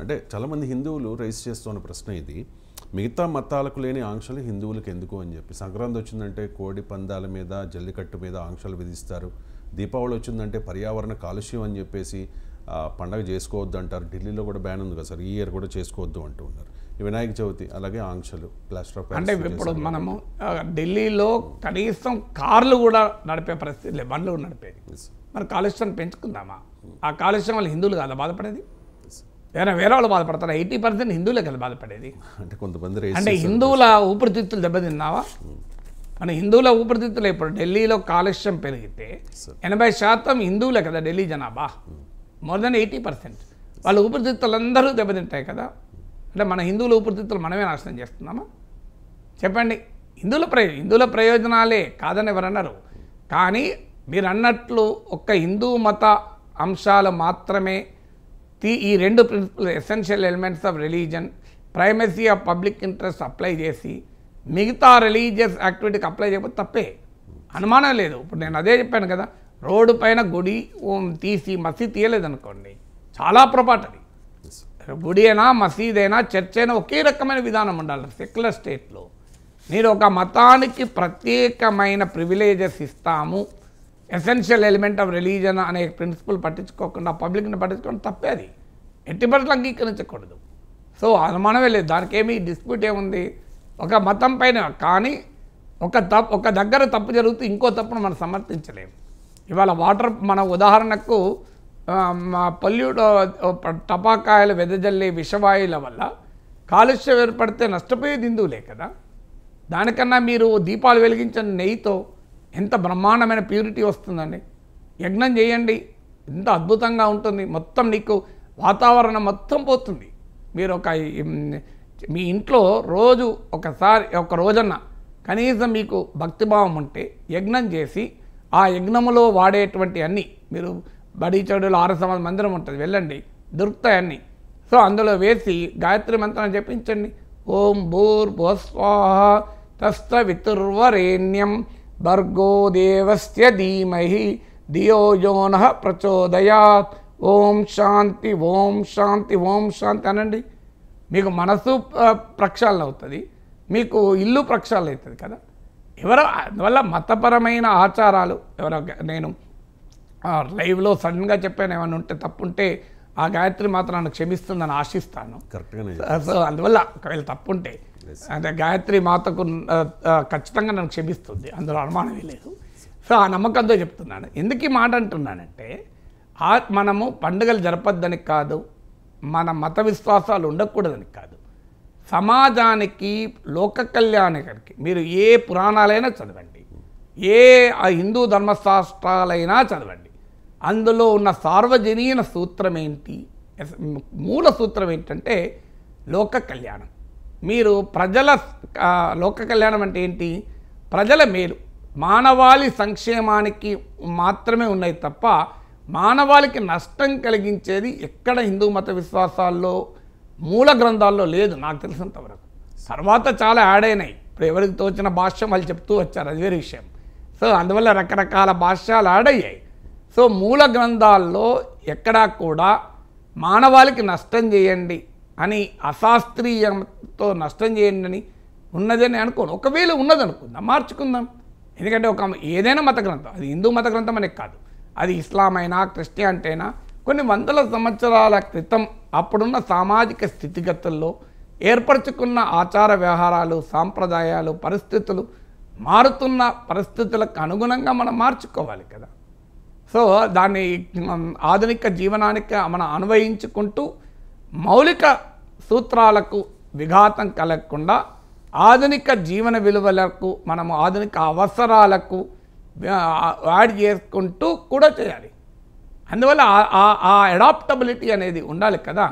అంటే చాలామంది హిందువులు రైస్ చేస్తున్న ప్రశ్న ఇది మిగతా మతాలకు లేని ఆంక్షలు హిందువులకు ఎందుకు అని చెప్పి సంక్రాంతి వచ్చిందంటే కోడి పందాల మీద జల్లికట్టు మీద ఆంక్షలు విధిస్తారు దీపావళి వచ్చిందంటే పర్యావరణ కాలుష్యం అని చెప్పేసి పండగ చేసుకోవద్దు అంటారు ఢిల్లీలో కూడా బ్యాన్ ఉంది కదా సార్ ఈ ఇయర్ కూడా చేసుకోవద్దు అంటూ ఉన్నారు వినాయక చవితి అలాగే ఆంక్షలు ప్లాస్టర్ ఆఫ్ అంటే ఇప్పుడు మనము ఢిల్లీలో కనీసం కార్లు కూడా నడిపే పరిస్థితి బండ్లు నడిపేది మరి కాలుష్యం పెంచుకుందామా ఆ కాలుష్యం వల్ల హిందువులు కాదా బాధపడేది ఏమైనా వేరే వాళ్ళు బాధపడతారా ఎయిటీ పర్సెంట్ హిందువులే కదా బాధపడేది అంటే కొంతమంది అంటే హిందువుల ఊపిరితిత్తులు దెబ్బతిన్నావా మన హిందువుల ఊపిరితిత్తులు ఇప్పుడు ఢిల్లీలో కాలుష్యం పెరిగితే ఎనభై శాతం హిందువులే కదా ఢిల్లీ జనాభా మోర్ దెన్ ఎయిటీ పర్సెంట్ వాళ్ళ ఊపిరితిత్తులు అందరూ దెబ్బతింటాయి కదా అంటే మన హిందువుల ఊపిరితిత్తులు మనమే నాశనం చేస్తున్నామా చెప్పండి హిందువుల ప్రయో హిందువుల ప్రయోజనాలే కాదని ఎవరన్నారు కానీ మీరు అన్నట్లు ఒక్క హిందూ మత అంశాలు మాత్రమే ఈ రెండు principle essential elements of religion primacy of public interest apply చేసి మిగతా రిలీజియస్ యాక్టివిటీకి అప్లై చేయకపోతే తప్పే అనుమానం లేదు ఇప్పుడు నేను అదే చెప్పాను కదా రోడ్డు పైన గుడి తీసి మసీద్ తీయలేదనుకోండి చాలా పొరపాటు అది గుడి అయినా మసీదైనా చర్చ్ అయినా ఒకే రకమైన విధానం ఉండాలి సెక్యులర్ స్టేట్లో మీరు ఒక మతానికి ప్రత్యేకమైన ప్రివిలేజెస్ ఇస్తాము ఎసెన్షియల్ ఎలిమెంట్ ఆఫ్ రిలీజన్ అనే ప్రిన్సిపల్ పట్టించుకోకుండా పబ్లిక్ని పట్టించుకోవడం తప్పేది ఎట్టి పట్ల అంగీకరించకూడదు సో అనుమానమే లేదు దానికేమీ డిస్ప్యూట్ ఏముంది ఒక మతం పైన కానీ ఒక తప్పు ఒక దగ్గర తప్పు జరుగుతూ ఇంకో తప్పును మనం సమర్థించలేము ఇవాళ వాటర్ మన ఉదాహరణకు పొల్యూట్ టపాకాయలు వెదజల్లే విషవాయుల వల్ల కాలుష్యం ఏర్పడితే నష్టపోయేది దిందువులే కదా దానికన్నా మీరు దీపాలు వెలిగించిన నెయ్యితో ఎంత బ్రహ్మాండమైన ప్యూరిటీ వస్తుందండి యజ్ఞం చేయండి ఎంత అద్భుతంగా ఉంటుంది మొత్తం నీకు వాతావరణం మొత్తం పోతుంది మీరు ఒక మీ ఇంట్లో రోజు ఒకసారి ఒక రోజన్న కనీసం మీకు భక్తిభావం ఉంటే యజ్ఞం చేసి ఆ యజ్ఞములో వాడేటువంటి అన్ని మీరు బడి చెడులు ఆరసమ మందిరం ఉంటుంది వెళ్ళండి దొరుకుతాయి అన్నీ సో అందులో వేసి గాయత్రి మంత్రం చెప్పించండి ఓం భూర్ భోస్వాహ తస్త వితుర్వరేణ్యం భర్గో దేవస్య ధీమహి ధియోజోన ప్రచోదయాత్ ఓం శాంతి ఓం శాంతి ఓం శాంతి అనండి మీకు మనసు ప్రక్షాళన అవుతుంది మీకు ఇల్లు ప్రక్షాళన అవుతుంది కదా ఎవరో అందువల్ల మతపరమైన ఆచారాలు ఎవరో నేను లైవ్లో సడన్గా చెప్పాను ఏమైనా ఉంటే తప్పుంటే ఆ గాయత్రి మాత్రం నన్ను క్షమిస్తుందని ఆశిస్తాను సో అందువల్ల ఒకవేళ తప్పుంటే అంటే గాయత్రి మాతకు ఖచ్చితంగా నన్ను క్షమిస్తుంది అందులో అనుమానమే లేదు సో ఆ నమ్మకంతో చెప్తున్నాను ఎందుకు ఈ మాట అంటున్నానంటే మనము పండుగలు జరపద్దని కాదు మన మత విశ్వాసాలు ఉండకూడదని కాదు సమాజానికి లోక కళ్యాణానికి మీరు ఏ పురాణాలైనా చదవండి ఏ హిందూ ధర్మశాస్త్రాలైనా చదవండి అందులో ఉన్న సార్వజనీన సూత్రం ఏంటి మూల సూత్రం ఏంటంటే లోక కళ్యాణం మీరు ప్రజల లోక కళ్యాణం అంటే ఏంటి ప్రజల మేలు మానవాళి సంక్షేమానికి మాత్రమే ఉన్నాయి తప్ప మానవాళికి నష్టం కలిగించేది ఎక్కడ హిందూ మత విశ్వాసాల్లో మూల గ్రంథాల్లో లేదు నాకు తెలిసినంతవరకు తర్వాత చాలా యాడ్ అయినాయి ఇప్పుడు ఎవరికి తోచిన భాష్యం వాళ్ళు చెప్తూ వచ్చారు అది వేరే విషయం సో అందువల్ల రకరకాల భాష్యాలు యాడ్ అయ్యాయి సో మూల గ్రంథాల్లో ఎక్కడా కూడా మానవాళికి నష్టం చేయండి అని అశాస్త్రీయంతో నష్టం చేయండి అని ఉన్నదని అనుకోను ఒకవేళ ఉన్నదనుకుందాం మార్చుకుందాం ఎందుకంటే ఒక ఏదైనా మత గ్రంథం అది హిందూ మత గ్రంథం అనేది కాదు అది ఇస్లాం అయినా క్రిస్టియానిటీ అయినా కొన్ని వందల సంవత్సరాల క్రితం అప్పుడున్న సామాజిక స్థితిగతుల్లో ఏర్పరచుకున్న ఆచార వ్యవహారాలు సాంప్రదాయాలు పరిస్థితులు మారుతున్న పరిస్థితులకు అనుగుణంగా మనం మార్చుకోవాలి కదా సో దాన్ని ఆధునిక జీవనానికి మనం అన్వయించుకుంటూ మౌలిక సూత్రాలకు విఘాతం కలగకుండా ఆధునిక జీవన విలువలకు మనము ఆధునిక అవసరాలకు యాడ్ చేసుకుంటూ కూడా చేయాలి అందువల్ల ఆ అడాప్టబిలిటీ అనేది ఉండాలి కదా